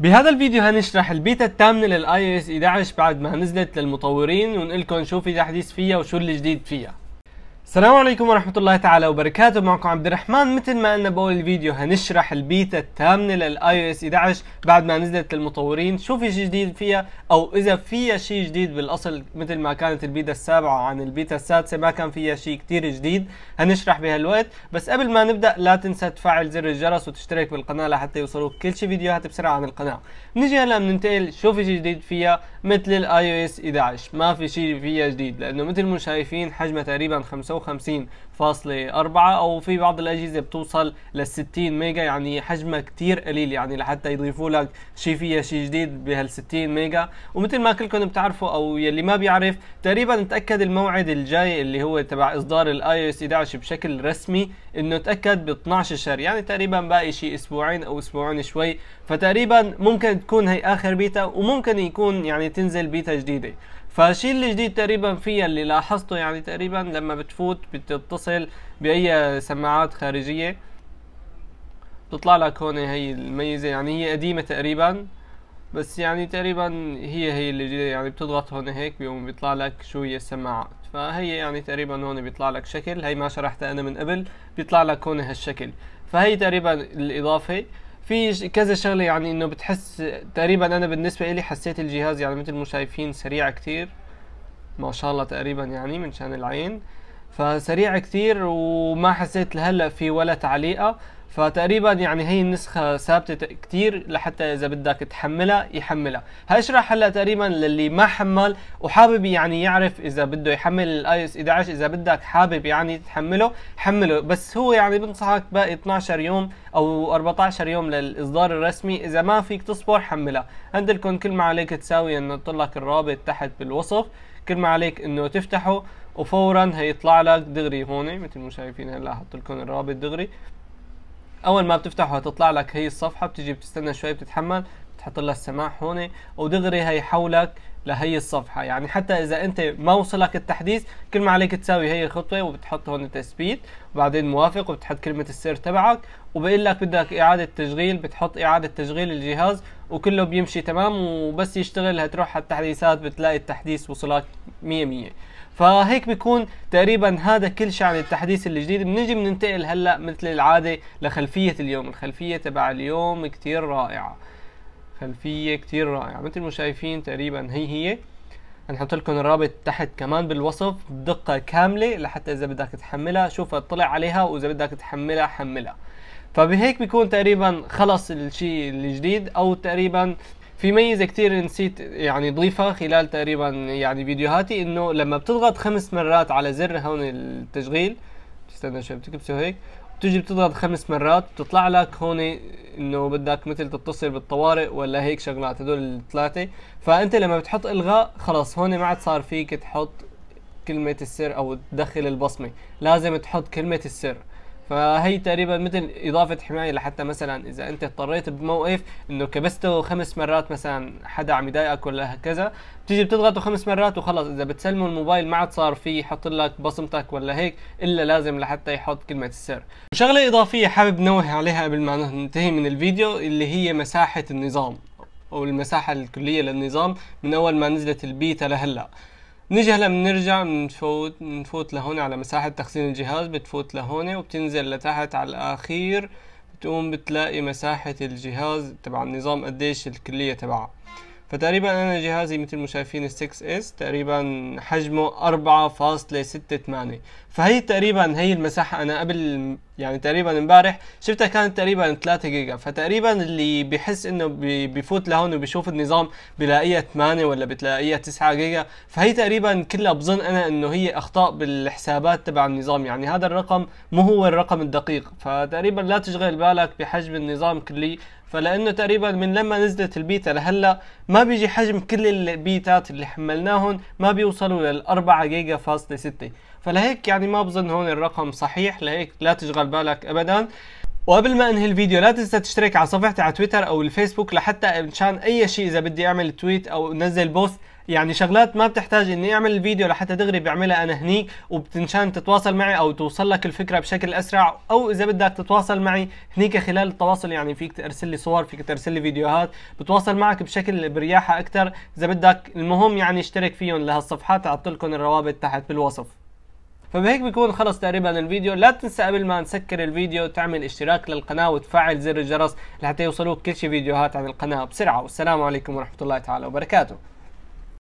بهذا الفيديو هنشرح البيتا الثامنة للاي اس 11 بعد ما نزلت للمطورين ونقول لكم شو في تحديث فيها وشو الجديد فيها السلام عليكم ورحمة الله تعالى وبركاته معكم عبد الرحمن مثل ما قلنا بأول الفيديو هنشرح البيتا الثامنة للاي او اس 11 بعد ما نزلت للمطورين شو في شيء جديد فيها او اذا فيها شيء جديد بالاصل مثل ما كانت البيتا السابعة عن البيتا السادسة ما كان فيها شيء كتير جديد هنشرح بهالوقت بس قبل ما نبدأ لا تنسى تفعل زر الجرس وتشترك بالقناة لحتى يوصلوك كل شيء فيديوهات بسرعة عن القناة نيجي هلا بننتقل شو في شيء جديد فيها مثل الاي او اس 11 ما في شيء فيها جديد لانه مثل ما شايفين حجمها تقريبا 5 او في بعض الاجهزه بتوصل لل 60 ميجا يعني حجمها كثير قليل يعني لحتى يضيفوا لك شيء فيها شيء جديد بهال 60 ميجا ومثل ما كلكم بتعرفوا او يلي ما بيعرف تقريبا تاكد الموعد الجاي اللي هو تبع اصدار الاي او اس 11 بشكل رسمي انه تاكد ب 12 شهر يعني تقريبا باقي شيء اسبوعين او اسبوعين شوي فتقريبا ممكن تكون هي اخر بيتا وممكن يكون يعني تنزل بيتا جديده فالشيء الجديد تقريبا فيها اللي لاحظته يعني تقريبا لما بتفوت بتتصل باي سماعات خارجيه بتطلع لك هون هي الميزه يعني هي قديمه تقريبا بس يعني تقريبا هي هي اللي جديدة يعني بتضغط هون هيك بيقوم بيطلع لك شو هي السماعات فهي يعني تقريبا هون بيطلع لك شكل هي ما شرحتها انا من قبل بيطلع لك هون هالشكل فهي تقريبا الاضافه في كذا شغله يعني انه بتحس تقريبا انا بالنسبه لي حسيت الجهاز يعني مثل ما شايفين سريع كتير ما شاء الله تقريبا يعني من شان العين فسريع كتير وما حسيت لهلا في ولا تعليقه فتقريبا يعني هي النسخة ثابتة كتير لحتى إذا بدك تحملها يحملها هشرح هلا تقريبا للي ما حمل وحابب يعني يعرف إذا بده يحمل الاي اس 11 إذا بدك حابب يعني تحمله حمله بس هو يعني بنصحك باقي 12 يوم أو 14 يوم للإصدار الرسمي إذا ما فيك تصبر حملها عندكم كل ما عليك تساوي إنه لك الرابط تحت بالوصف كل ما عليك إنه تفتحه وفورا هيطلع لك دغري هون مثل ما شايفين هلا حط لكم الرابط دغري اول ما بتفتحه تطلع لك هي الصفحه بتجي بتستنى شوي بتتحمل تحط لها السماح هون ودغري هي حولك لهي الصفحه يعني حتى اذا انت ما وصلك التحديث كل ما عليك تساوي هي الخطوه وبتحط هون تثبيت وبعدين موافق وبتحط كلمه السر تبعك وبقول لك بدك اعاده تشغيل بتحط اعاده تشغيل الجهاز وكله بيمشي تمام وبس يشتغل هتروح على التحديثات بتلاقي التحديث وصلك 100 100 فهيك بيكون تقريبا هذا كل شيء عن التحديث الجديد بنجي بننتقل هلا مثل العاده لخلفيه اليوم الخلفيه تبع اليوم كثير رائعه خلفيه كتير رائعه مثل ما شايفين تقريبا هي هي هنحط لكم الرابط تحت كمان بالوصف بدقه كامله لحتى اذا بدك تحملها شوفها اطلع عليها واذا بدك تحملها حملها فبهيك بيكون تقريبا خلص الشيء الجديد او تقريبا في ميزه كتير نسيت يعني ضيفها خلال تقريبا يعني فيديوهاتي انه لما بتضغط خمس مرات على زر هون التشغيل تستنى شوي بتكبسه هيك بتجي بتضغط خمس مرات بتطلع لك هون انه بدك مثل تتصل بالطوارئ ولا هيك شغلات هدول الثلاثه فانت لما بتحط الغاء خلاص هون ما عاد صار فيك تحط كلمه السر او تدخل البصمه لازم تحط كلمه السر فهي تقريبا مثل اضافه حمايه لحتى مثلا اذا انت اضطريت بموقف انه كبسته خمس مرات مثلا حدا عم يضايقك ولا كذا بتيجي بتضغطه خمس مرات وخلص اذا بتسلمه الموبايل ما عاد صار فيه يحط لك بصمتك ولا هيك الا لازم لحتى يحط كلمه السر وشغله اضافيه حابب نوه عليها قبل ما ننتهي من الفيديو اللي هي مساحه النظام او المساحه الكليه للنظام من اول ما نزلت البيتا لهلا نجي هلا بنرجع بنفوت بنفوت لهون على مساحة تخزين الجهاز بتفوت لهون وبتنزل لتحت على الأخير بتقوم بتلاقي مساحة الجهاز تبع النظام قديش الكلية تبعها فتقريبا أنا جهازي مثل ما شايفين 6S تقريبا حجمه 4.68 فهي تقريبا هي المساحة أنا قبل يعني تقريبا امبارح شفتها كانت تقريبا 3 جيجا فتقريبا اللي بحس انه بفوت لهون وبشوف النظام بلاقيها 8 ولا بتلاقيها 9 جيجا فهي تقريبا كلها بظن انا انه هي اخطاء بالحسابات تبع النظام يعني هذا الرقم مو هو الرقم الدقيق فتقريبا لا تشغل بالك بحجم النظام كلي فلانه تقريبا من لما نزلت البيتا لهلا ما بيجي حجم كل البيتات اللي حملناهم ما بيوصلوا لل 4 جيجا فاصلة 6 فلهيك يعني ما بظن هون الرقم صحيح لهيك لا تشغل بالك ابدا وقبل ما انهي الفيديو لا تنسى تشترك على صفحتي على تويتر او الفيسبوك لحتى مشان اي شيء اذا بدي اعمل تويت او انزل بوست يعني شغلات ما بتحتاج اني اعمل الفيديو لحتى دغري بعملها انا هنيك وبتنشان تتواصل معي او توصل لك الفكره بشكل اسرع او اذا بدك تتواصل معي هنيك خلال التواصل يعني فيك ترسل لي صور فيك ترسل لي فيديوهات بتواصل معك بشكل برياحه اكثر اذا بدك المهم يعني اشترك فيهم لهالصفحات لكم الروابط تحت بالوصف فبهيك بيكون خلص تقريبا الفيديو لا تنسى قبل ما نسكر الفيديو تعمل اشتراك للقناة وتفعل زر الجرس لحتى يوصلوك كل شي فيديوهات عن القناة بسرعة والسلام عليكم ورحمة الله تعالى وبركاته